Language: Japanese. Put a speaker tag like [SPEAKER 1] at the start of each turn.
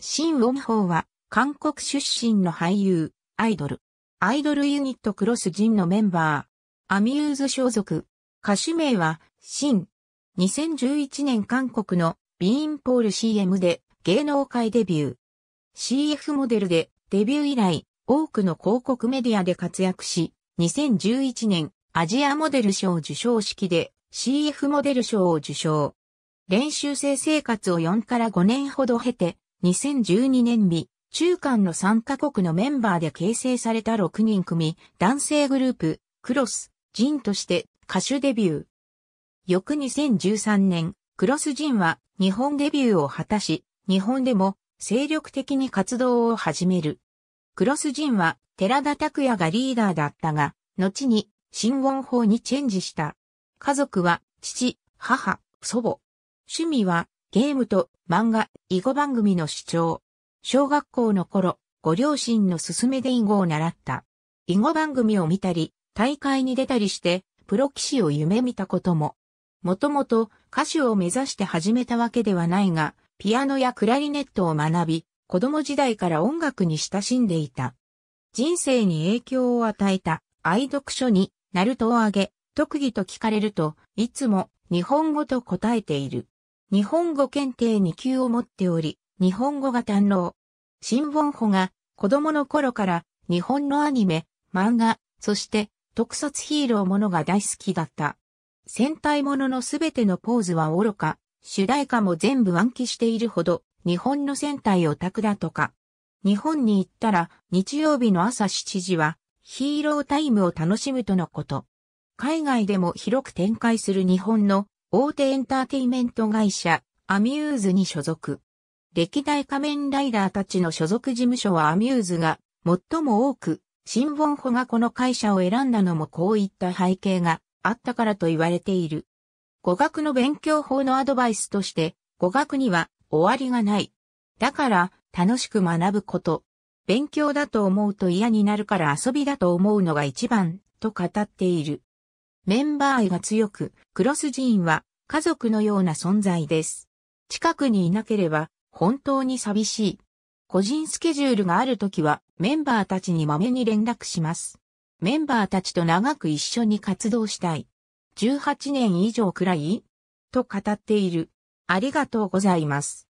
[SPEAKER 1] シン・ウォンホーは、韓国出身の俳優、アイドル。アイドルユニットクロスジンのメンバー。アミューズ所属。歌手名は、シン。2011年韓国のビーンポール CM で芸能界デビュー。CF モデルでデビュー以来、多くの広告メディアで活躍し、2011年アジアモデル賞受賞式で CF モデル賞を受賞。練習生生活を4から5年ほど経て、2012年に中間の3カ国のメンバーで形成された6人組男性グループクロスジンとして歌手デビュー。翌2013年、クロスジンは日本デビューを果たし、日本でも精力的に活動を始める。クロスジンは寺田拓也がリーダーだったが、後に新言法にチェンジした。家族は父、母、祖母。趣味はゲームと漫画、囲碁番組の主張。小学校の頃、ご両親の勧めで囲碁を習った。囲碁番組を見たり、大会に出たりして、プロ棋士を夢見たことも。もともと歌手を目指して始めたわけではないが、ピアノやクラリネットを学び、子供時代から音楽に親しんでいた。人生に影響を与えた愛読書に、ナルトをあげ、特技と聞かれると、いつも日本語と答えている。日本語検定2級を持っており、日本語が堪能。シン・ウォンホが子供の頃から日本のアニメ、漫画、そして特撮ヒーローものが大好きだった。戦隊もののすべてのポーズは愚か、主題歌も全部暗記しているほど、日本の戦隊オタクだとか。日本に行ったら日曜日の朝7時はヒーロータイムを楽しむとのこと。海外でも広く展開する日本の大手エンターテイメント会社、アミューズに所属。歴代仮面ライダーたちの所属事務所はアミューズが最も多く、新聞保がこの会社を選んだのもこういった背景があったからと言われている。語学の勉強法のアドバイスとして、語学には終わりがない。だから、楽しく学ぶこと。勉強だと思うと嫌になるから遊びだと思うのが一番、と語っている。メンバー愛が強く、クロス寺院は家族のような存在です。近くにいなければ本当に寂しい。個人スケジュールがあるときはメンバーたちにまめに連絡します。メンバーたちと長く一緒に活動したい。18年以上くらいと語っている。ありがとうございます。